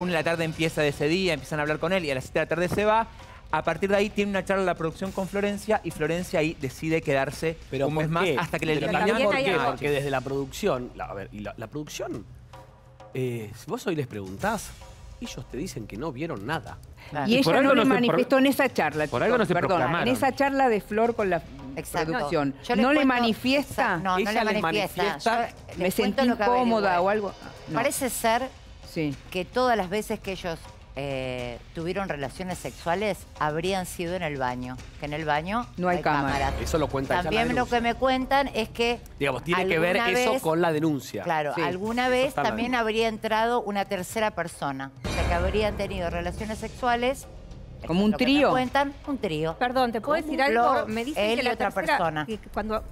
Una de la tarde empieza de ese día, empiezan a hablar con él y a las 7 de la tarde se va. A partir de ahí tiene una charla de la producción con Florencia y Florencia ahí decide quedarse pero un mes más hasta que le digan. ¿Por ah, Porque desde la producción, a ver, la, producción, eh, vos hoy les preguntás, ellos te dicen que no vieron nada. Y, ella no le manifestó en esa charla. Por algo no se perdona, En esa charla de Flor con la producción. No, le manifiesta? No, no le manifiesta. me sentí incómoda o algo. Parece ser que todas las veces que ellos eh, tuvieron relaciones sexuales habrían sido en el baño. Que en el baño no hay, cámara. Eso lo cuenta También lo que me cuentan es que. Digamos, tiene que ver eso con la denuncia. Claro, alguna vez también habría entrado una tercera persona. O sea, que habrían tenido relaciones sexuales. Como un trío. Me cuentan un trío. Perdón, ¿te puedo decir algo? Me él que la otra persona. cuando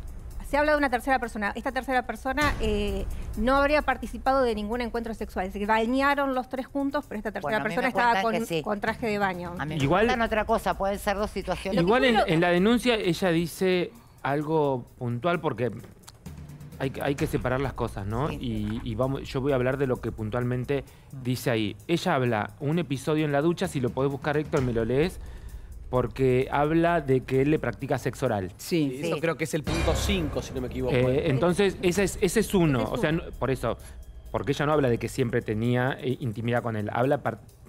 se habla de una tercera persona. Esta tercera persona eh, no habría participado de ningún encuentro sexual. Se bañaron los tres juntos, pero esta tercera persona estaba con, traje de baño. A mí igual, otra cosa, pueden ser dos situaciones. Igual en, la denuncia ella dice algo puntual porque hay, que separar las cosas, ¿no? Y, vamos, yo voy a hablar de lo que puntualmente dice ahí. Ella habla un episodio en la ducha, si lo podés buscar, Héctor, me lo lees, porque habla de que él le practica sexo oral. Sí. Eso creo que es el punto 5, si no me equivoco. Eh, ¿eh? entonces, ese es, uno. o sea, por eso, porque ella no habla de que siempre tenía eh, intimidad con él. Habla,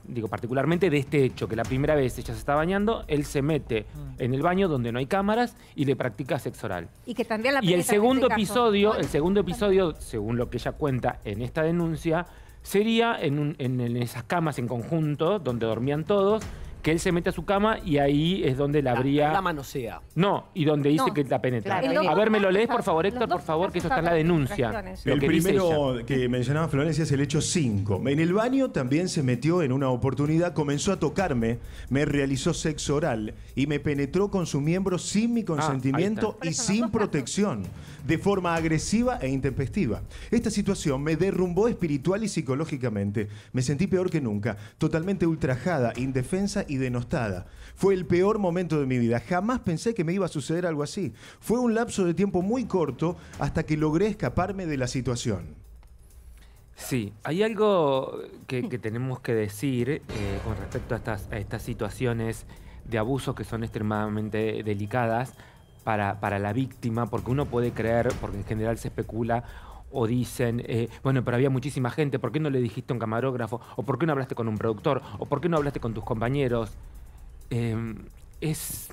digo, particularmente de este hecho, que la primera vez ella se está bañando, él se mete mm. en el baño donde no hay cámaras y le practica sexo oral. Y que también la Y el segundo episodio, el segundo episodio, según lo que ella cuenta en esta denuncia, sería en, en esas camas en conjunto donde dormían todos que él se mete a su cama y ahí es donde la ah, abría... La sea. No, y donde dice que la penetra. A ver, ¿me lo lees, por favor, Héctor, por favor, que eso está en la denuncia. El primero que mencionaba Florencia es el hecho 5. En el baño también se metió en una oportunidad, comenzó a tocarme, me realizó sexo oral y me penetró con su miembro sin mi ah, consentimiento y sin protección, de forma agresiva e intempestiva. Esta situación me derrumbó espiritual y psicológicamente. Me sentí peor que nunca, totalmente ultrajada, indefensa y denostada. Fue el peor momento de mi vida. Jamás pensé que me iba a suceder algo así. Fue un lapso de tiempo muy corto hasta que logré escaparme de la situación. Sí, hay algo que, tenemos que decir eh, con respecto a estas, estas situaciones de abuso que son extremadamente delicadas para, para la víctima, porque uno puede creer, porque en general se especula, o dicen, eh, bueno, pero había muchísima gente, ¿por qué no le dijiste a un camarógrafo? ¿O por qué no hablaste con un productor? ¿O por qué no hablaste con tus compañeros? Em, es...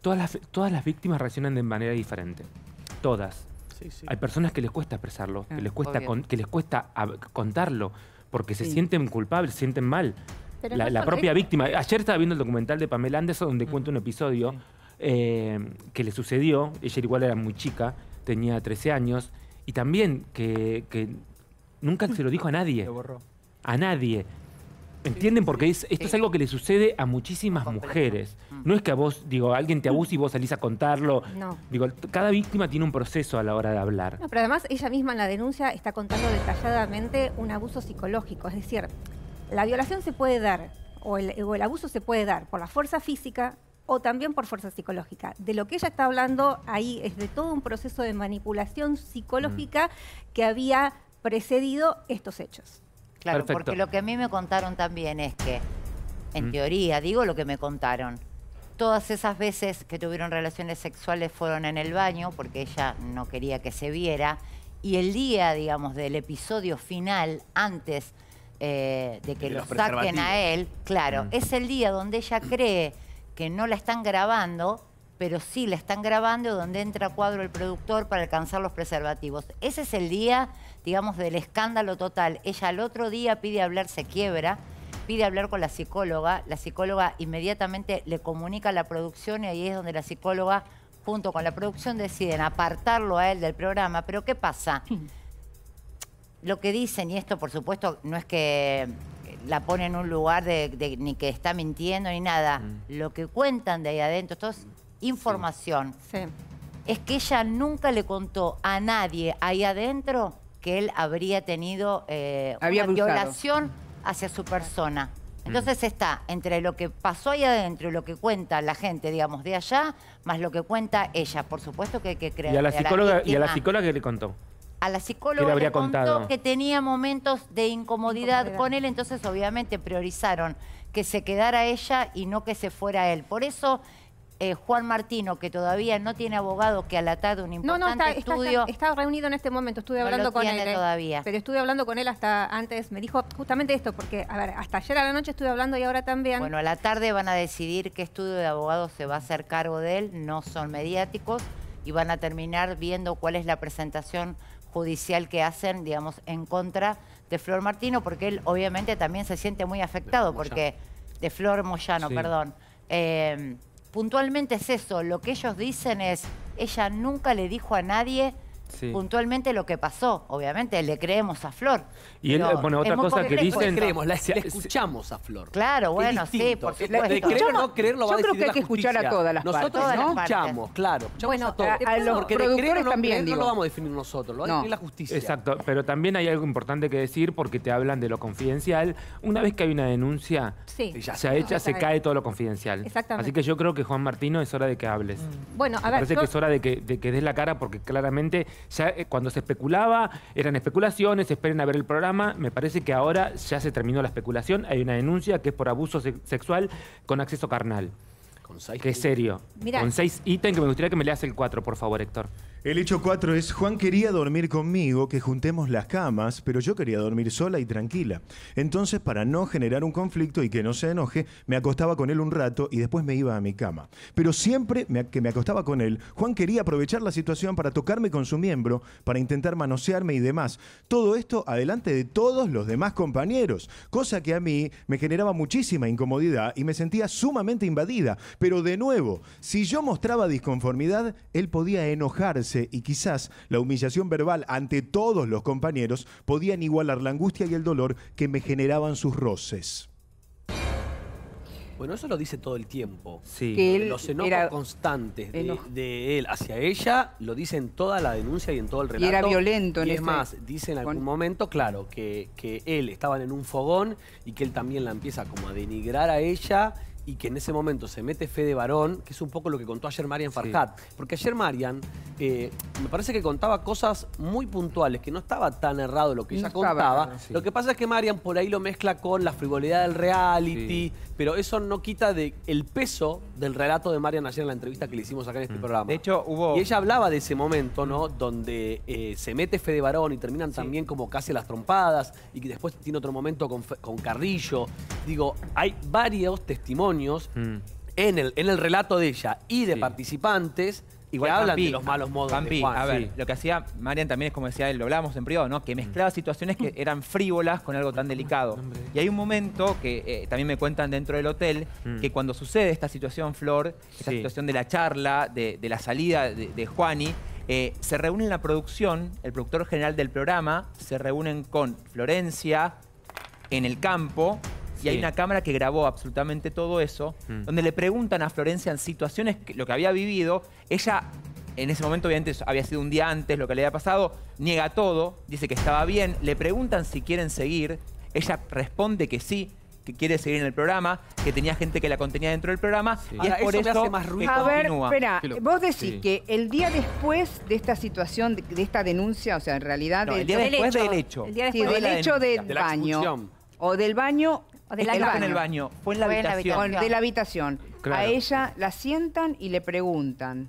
Todas las, todas las víctimas reaccionan de manera diferente. Todas. Hay personas que les cuesta expresarlo, que ah, les cuesta, que les cuesta contarlo, porque se sienten culpables, se sienten mal. la, propia víctima. Ayer estaba viendo el documental de Pamela Anderson donde cuenta un episodio eh, que le sucedió. Ella igual era muy chica, tenía 13 años y también que, nunca se lo dijo a nadie. Lo borró. A nadie. ¿Entienden? Porque esto es algo que le sucede a muchísimas mujeres. Mm. No es que a vos, digo, alguien te abuse y vos salís a contarlo. No. Digo, cada víctima tiene un proceso a la hora de hablar. No, pero además ella misma en la denuncia está contando detalladamente un abuso psicológico. Es decir, la violación se puede dar o el abuso se puede dar por la fuerza física, o también por fuerza psicológica. De lo que ella está hablando ahí es de todo un proceso de manipulación psicológica que había precedido estos hechos. Claro, porque lo que a mí me contaron también es que, en teoría, digo lo que me contaron, todas esas veces que tuvieron relaciones sexuales fueron en el baño porque ella no quería que se viera y el día, digamos, del episodio final, antes eh, de que los lo saquen a él, claro, es el día donde ella cree que no la están grabando, pero sí la están grabando donde entra a cuadro el productor para alcanzar los preservativos. Ese es el día, digamos, del escándalo total. Ella al otro día pide hablar, se quiebra, pide hablar con la psicóloga, la psicóloga inmediatamente le comunica a la producción y ahí es donde la psicóloga junto con la producción deciden apartarlo a él del programa, pero ¿qué pasa? Lo que dicen, y esto por supuesto no es que la pone en un lugar de, ni que está mintiendo ni nada. Mm. Lo que cuentan de ahí adentro, esto es información. Es que ella nunca le contó a nadie ahí adentro que él habría tenido eh, una violación hacia su persona. Mm. Entonces está entre lo que pasó ahí adentro y lo que cuenta la gente, digamos, de allá, más lo que cuenta ella. Por supuesto que hay que a la psicóloga, y a la psicóloga que le contó? a la psicóloga le contó que tenía momentos de incomodidad, con él, entonces obviamente priorizaron que se quedara ella y no que se fuera él. Por eso eh, Juan Martino, que todavía no tiene abogado, que a la tarde un importante no, no, está, estudio... estaba reunido en este momento, estuve hablando con él. Eh. todavía. Pero estuve hablando con él hasta antes, me dijo justamente esto, porque, hasta ayer a la noche estuve hablando y ahora también... Bueno, a la tarde van a decidir qué estudio de abogado se va a hacer cargo de él, no son mediáticos, y van a terminar viendo cuál es la presentación judicial que hacen, digamos, en contra de Flor Martino, porque él obviamente también se siente muy afectado, porque de Flor Moyano, perdón. Eh, puntualmente es eso, lo que ellos dicen es, ella nunca le dijo a nadie puntualmente lo que pasó. Obviamente le creemos a Flor. Y él, bueno, otra cosa que dicen... Le creemos, la, escuchamos a Flor. Claro, bueno, sí, por supuesto. De creer o no creer lo va a Yo creo que hay que escuchar a todas las partes, Nosotros ¿no? escuchamos, claro. bueno, a los porque productores de creer también, no lo vamos a definir nosotros, lo va a definir la justicia. Exacto, pero también hay algo importante que decir porque te hablan de lo confidencial. Una vez que hay una denuncia, ya se ha hecho, se cae todo lo confidencial. Exactamente. Así que yo creo que Juan Martino es hora de que hables. Mm. Bueno, a ver, parece que es hora de que, de que des la cara porque claramente ya eh, cuando se especulaba, eran especulaciones, esperen a ver el programa. Me parece que ahora ya se terminó la especulación, hay una denuncia que es por abuso sexual con acceso carnal. Con seis. Que serio. Con seis ítems que me gustaría que me leas el cuatro, por favor, Héctor. El hecho 4 es, Juan quería dormir conmigo, que juntemos las camas, pero yo quería dormir sola y tranquila. Entonces, para no generar un conflicto y que no se enoje, me acostaba con él un rato y después me iba a mi cama. Pero siempre que me acostaba con él, Juan quería aprovechar la situación para tocarme con su miembro, para intentar manosearme y demás. Todo esto adelante de todos los demás compañeros, cosa que a mí me generaba muchísima incomodidad y me sentía sumamente invadida. Pero de nuevo, si yo mostraba disconformidad, él podía enojarse y quizás la humillación verbal ante todos los compañeros podían igualar la angustia y el dolor que me generaban sus roces. Bueno, eso lo dice todo el tiempo. Sí. Que Los enojos constantes de, él hacia ella lo dice en toda la denuncia y en todo el relato. Y era violento y es este más, dice en algún momento, claro, que, él estaba en un fogón y que él también la empieza como a denigrar a ella y que en ese momento se mete fe de varón que es un poco lo que contó ayer Marian Farhat. Porque ayer Marian eh, me parece que contaba cosas muy puntuales, que no estaba tan errado lo que ella contaba. Lo que pasa es que Marian por ahí lo mezcla con la frivolidad del reality, pero eso no quita de el peso del relato de Marian ayer en la entrevista que le hicimos acá en este mm. programa. De hecho, hubo... Y ella hablaba de ese momento, ¿no? Mm. Donde eh, se mete fe de varón y terminan también como casi las trompadas y que después tiene otro momento con Carrillo. Digo, hay varios testimonios Mm. en, el, en el relato de ella y de participantes Igual que de los malos modos A ver, lo que hacía Marian también es como decía él, lo hablamos en privado, ¿no? Que mezclaba mm. situaciones que eran frívolas con algo tan delicado. Y hay un momento que eh, también me cuentan dentro del hotel, mm. que cuando sucede esta situación, Flor, esta situación de la charla, de, la salida de, de Juani, eh, se reúne la producción, el productor general del programa, se reúnen con Florencia en el campo y hay una cámara que grabó absolutamente todo eso, mm. donde le preguntan a Florencia en situaciones, lo que había vivido, ella en ese momento, obviamente, había sido un día antes lo que le había pasado. Niega todo, dice que estaba bien. Le preguntan si quieren seguir. Ella responde que sí, que quiere seguir en el programa, que tenía gente que la contenía dentro del programa. Y es por eso, más ruido. A ver, espera, vos decís que el día después de esta situación, de, esta denuncia, o sea, en realidad... No, el, día después del hecho. El día después del hecho del baño. O del baño en el baño, fue en la, habitación. de la habitación. A ella la sientan y le preguntan.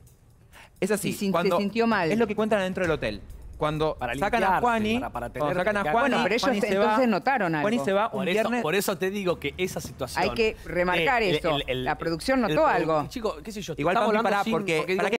Es así. se sintió mal. Es lo que cuentan dentro del hotel. Cuando sacan a Juani, sacan a Juani, bueno, pero ellos entonces notaron algo. Juani se va un por eso, viernes. Por eso te digo que esa situación. Hay que remarcar eh, eso. la producción notó algo. Chico, qué sé yo. Igual vamos a porque, porque